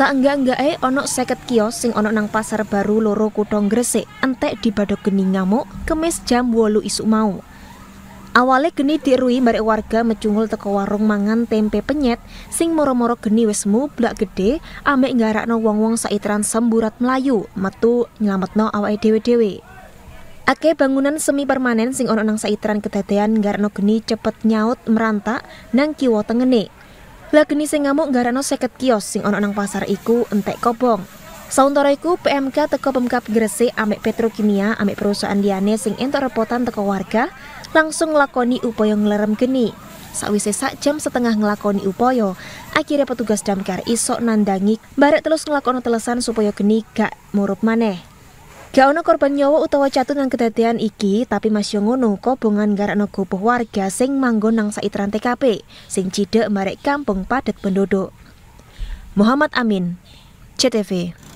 Saenggak-enggak eh, onok seket kios sing onok nang pasar baru loro kudong Gresik entek di badok geni ngamuk kemis jam wolu isu mau. Awale geni dirui barek warga mecungul teko warung mangan tempe penyet sing moro-moro geni wis belak gede ame ngarak no wong-wong saitran semburat Melayu metu nyelametno awa dewe-dewe. Ake bangunan semi permanen sing onok nang saitran kedadean no geni cepet nyaut merantak nang kiwa tengene. Lah geni sing ngamuk nggarano seket kios sing ana nang pasar iku entek kobong. Sauntara iku PMK teko Pemkap Gresik amek Petrokimia amek perusahaan dianes sing entok repotan teko warga langsung nglakoni upaya nglerem geni. Sawise sak jam setengah nglakoni upaya, akhirnya petugas damkar isok nandangi barek terus nglakoni telesan supaya geni gak murup maneh. Gak ono korban nyawa utawa catu nang kedadean iki, tapi masih ngono kobongan garakno gopoh warga sing manggon nang saitran TKP, sing cidek marek kampung padat penduduk. Muhammad Amin, CTV.